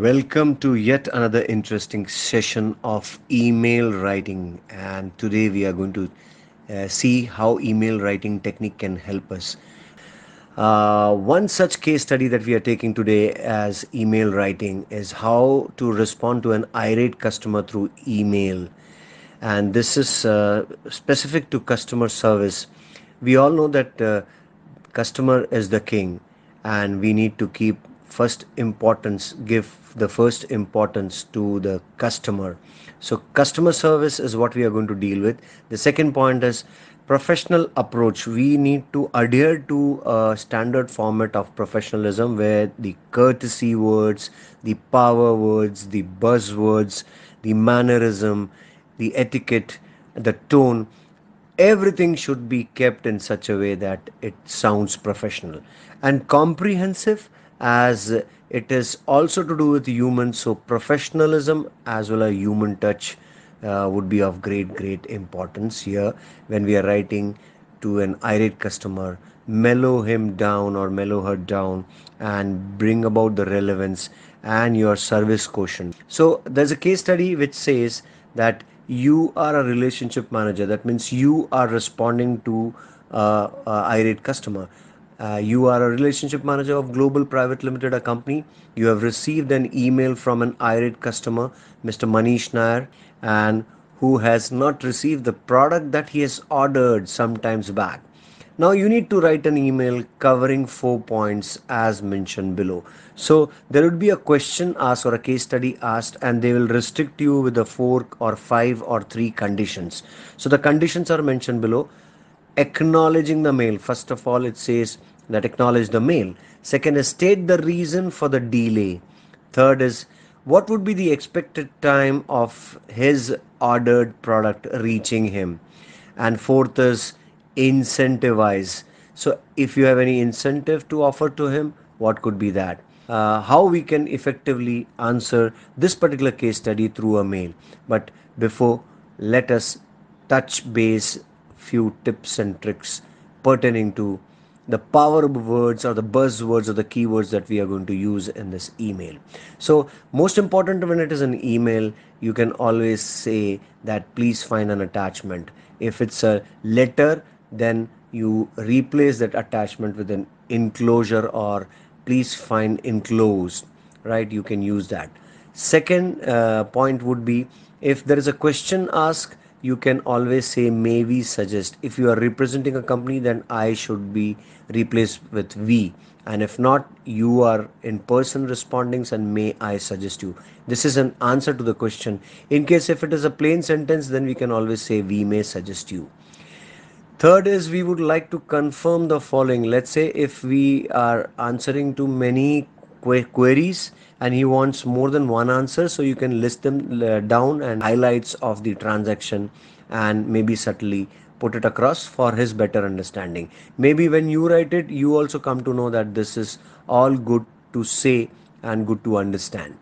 Welcome to yet another interesting session of email writing. And today we are going to uh, see how email writing technique can help us. Uh, one such case study that we are taking today as email writing is how to respond to an irate customer through email. And this is uh, specific to customer service. We all know that uh, customer is the king, and we need to keep first importance give the first importance to the customer so customer service is what we are going to deal with the second point is professional approach we need to adhere to a standard format of professionalism where the courtesy words the power words the buzzwords the mannerism the etiquette the tone everything should be kept in such a way that it sounds professional and comprehensive as it is also to do with humans so professionalism as well as human touch uh, would be of great great importance here when we are writing to an irate customer mellow him down or mellow her down and bring about the relevance and your service quotient so there's a case study which says that you are a relationship manager that means you are responding to uh, irate customer uh, you are a relationship manager of Global Private Limited, a company. You have received an email from an irate customer, Mr. Manish Nair, and who has not received the product that he has ordered sometimes back. Now you need to write an email covering four points as mentioned below. So there would be a question asked or a case study asked and they will restrict you with the four or five or three conditions. So the conditions are mentioned below acknowledging the mail. First of all, it says that acknowledge the mail. Second is state the reason for the delay. Third is what would be the expected time of his ordered product reaching him. And fourth is incentivize. So, if you have any incentive to offer to him, what could be that? Uh, how we can effectively answer this particular case study through a mail. But before, let us touch base few tips and tricks pertaining to the power of words or the buzzwords or the keywords that we are going to use in this email. So, most important when it is an email, you can always say that please find an attachment. If it's a letter, then you replace that attachment with an enclosure or please find enclosed, right? You can use that. Second uh, point would be if there is a question asked, you can always say may we suggest if you are representing a company then i should be replaced with we and if not you are in person respondings and may i suggest you this is an answer to the question in case if it is a plain sentence then we can always say we may suggest you third is we would like to confirm the following let's say if we are answering to many queries and he wants more than one answer so you can list them uh, down and highlights of the transaction and maybe subtly put it across for his better understanding maybe when you write it you also come to know that this is all good to say and good to understand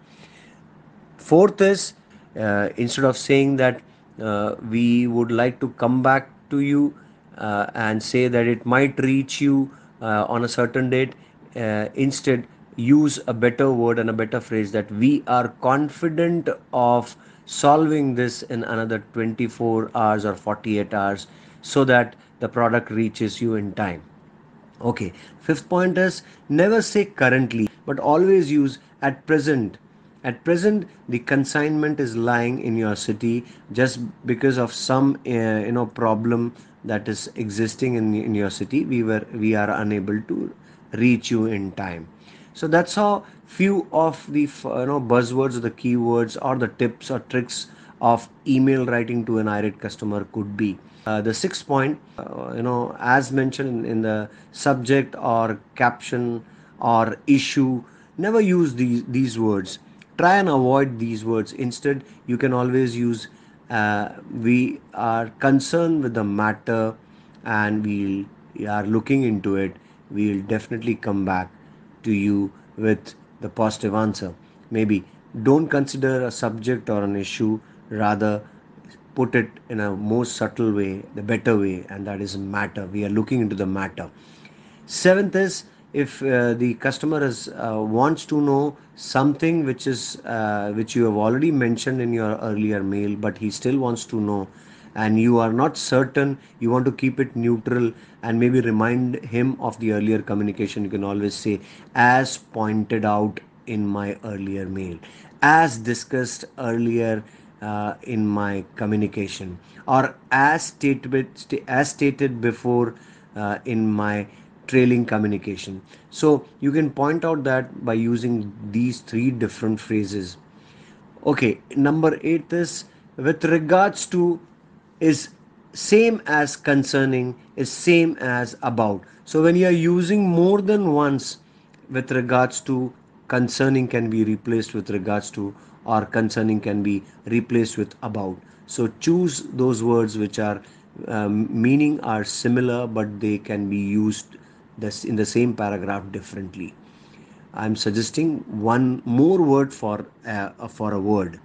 fourth is uh, instead of saying that uh, we would like to come back to you uh, and say that it might reach you uh, on a certain date uh, instead use a better word and a better phrase that we are confident of solving this in another 24 hours or 48 hours so that the product reaches you in time. Okay, fifth point is never say currently, but always use at present. At present, the consignment is lying in your city just because of some uh, you know problem that is existing in, in your city. We were we are unable to reach you in time so that's how few of the you know buzzwords the keywords or the tips or tricks of email writing to an irate customer could be uh, the sixth point uh, you know as mentioned in the subject or caption or issue never use these these words try and avoid these words instead you can always use uh, we are concerned with the matter and we are looking into it we will definitely come back to you with the positive answer. Maybe don't consider a subject or an issue, rather, put it in a more subtle way, the better way, and that is matter. We are looking into the matter. Seventh is if uh, the customer is, uh, wants to know something which is uh, which you have already mentioned in your earlier mail, but he still wants to know and you are not certain, you want to keep it neutral and maybe remind him of the earlier communication. You can always say, as pointed out in my earlier mail, as discussed earlier. Uh, in my communication or as stated as stated before uh, in my trailing communication so you can point out that by using these three different phrases okay number 8 is with regards to is same as concerning is same as about so when you are using more than once with regards to concerning can be replaced with regards to or concerning can be replaced with about so choose those words which are um, meaning are similar but they can be used this in the same paragraph differently i'm suggesting one more word for uh, for a word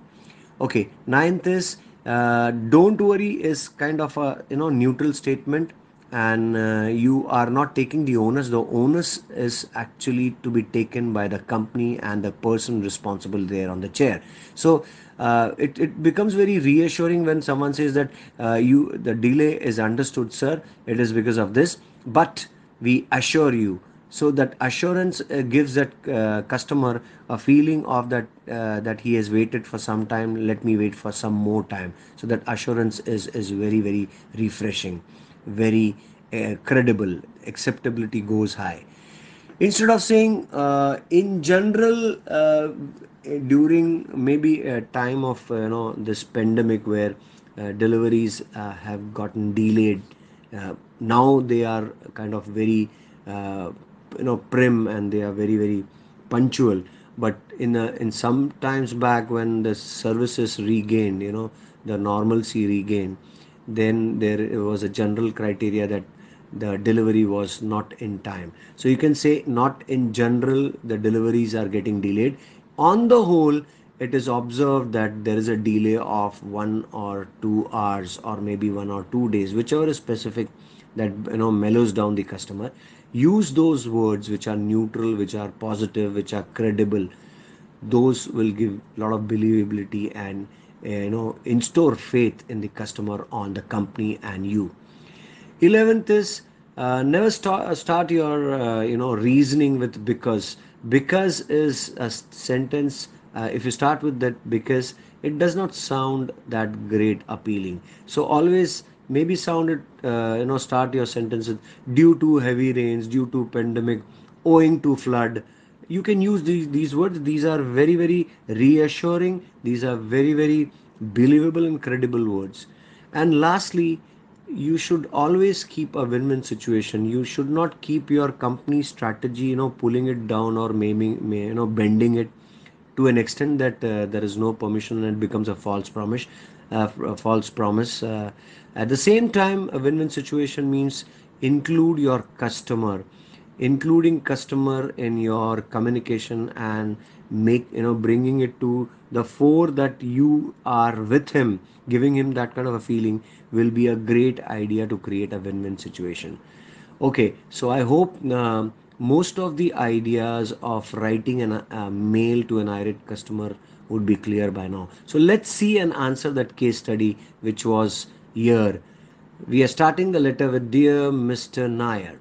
okay ninth is uh, don't worry is kind of a you know neutral statement and uh, you are not taking the onus the onus is actually to be taken by the company and the person responsible there on the chair so uh, it, it becomes very reassuring when someone says that uh, you the delay is understood sir it is because of this but we assure you so that assurance uh, gives that uh, customer a feeling of that uh, that he has waited for some time let me wait for some more time so that assurance is is very very refreshing very uh, credible acceptability goes high instead of saying uh, in general uh, during maybe a time of you know this pandemic where deliveries have gotten delayed now they are kind of very uh, you know prim and they are very very punctual but in a, in some times back when the services regained you know the normalcy regained then there was a general criteria that the delivery was not in time so you can say not in general the deliveries are getting delayed on the whole it is observed that there is a delay of one or two hours or maybe one or two days whichever is specific that you know mellows down the customer use those words which are neutral which are positive which are credible those will give a lot of believability and eh, you know instore faith in the customer on the company and you 11th is uh, never start, uh, start your uh, you know reasoning with because because is a sentence uh, if you start with that because it does not sound that great appealing so always maybe sound it uh, you know start your sentences due to heavy rains due to pandemic owing to flood you can use these, these words these are very very reassuring these are very very believable and credible words and lastly you should always keep a win-win situation you should not keep your company strategy you know pulling it down or maiming you know bending it to an extent that uh, there is no permission and it becomes a false promise. Uh, a false promise. Uh, at the same time, a win-win situation means include your customer including customer in your communication and make you know bringing it to the fore that you are with him giving him that kind of a feeling will be a great idea to create a win-win situation okay so i hope uh, most of the ideas of writing an, a mail to an irate customer would be clear by now. So let's see and answer that case study, which was year. We are starting the letter with Dear Mr. Nair.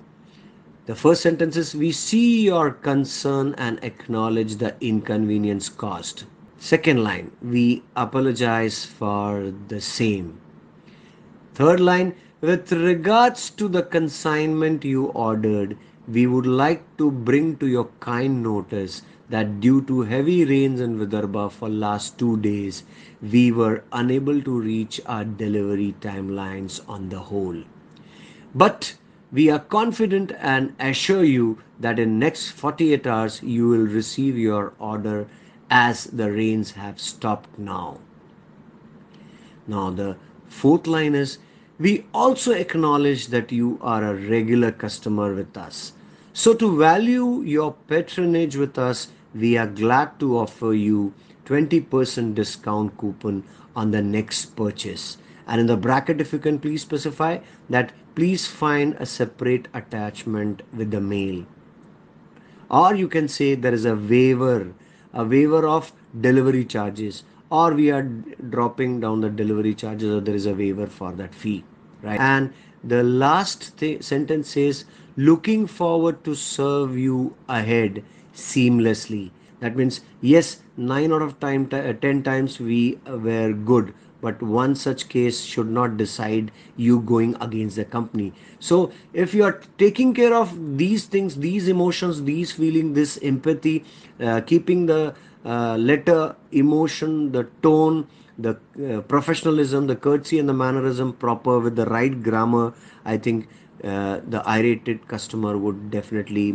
The first sentence is We see your concern and acknowledge the inconvenience caused. Second line, We apologize for the same. Third line, With regards to the consignment you ordered, we would like to bring to your kind notice that due to heavy rains in Vidarbha for last 2 days we were unable to reach our delivery timelines on the whole but we are confident and assure you that in next 48 hours you will receive your order as the rains have stopped now now the fourth line is we also acknowledge that you are a regular customer with us so, to value your patronage with us, we are glad to offer you 20% discount coupon on the next purchase. And in the bracket, if you can please specify that, please find a separate attachment with the mail. Or you can say there is a waiver, a waiver of delivery charges, or we are dropping down the delivery charges, or there is a waiver for that fee, right? And the last th- sentence says, looking forward to serve you ahead seamlessly. That means, yes, nine out of time, t- uh, ten times we were good, but one such case should not decide you going against the company. So, if you are taking care of these things, these emotions, these feeling, this empathy, uh, keeping the uh, letter, emotion, the tone, the uh, professionalism, the courtesy, and the mannerism proper with the right grammar, I think uh, the irated customer would definitely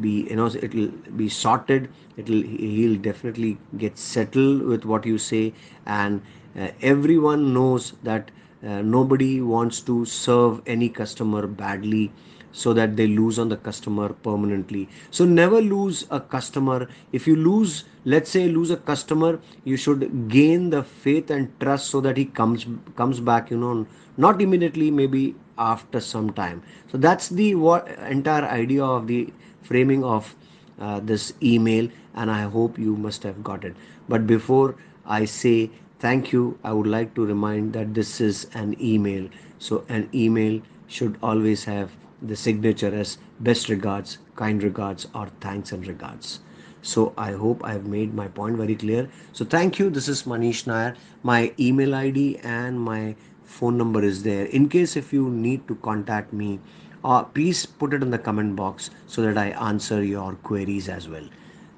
be you know it'll be sorted it'll he'll definitely get settled with what you say and uh, everyone knows that uh, nobody wants to serve any customer badly so that they lose on the customer permanently so never lose a customer if you lose let's say lose a customer you should gain the faith and trust so that he comes comes back you know not immediately maybe after some time so that's the what entire idea of the framing of uh, this email and i hope you must have got it but before i say thank you i would like to remind that this is an email so an email should always have the signature as best regards, kind regards, or thanks and regards. So I hope I have made my point very clear. So thank you. This is Manish Nair. My email ID and my phone number is there. In case if you need to contact me, uh, please put it in the comment box so that I answer your queries as well.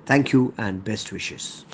Thank you and best wishes.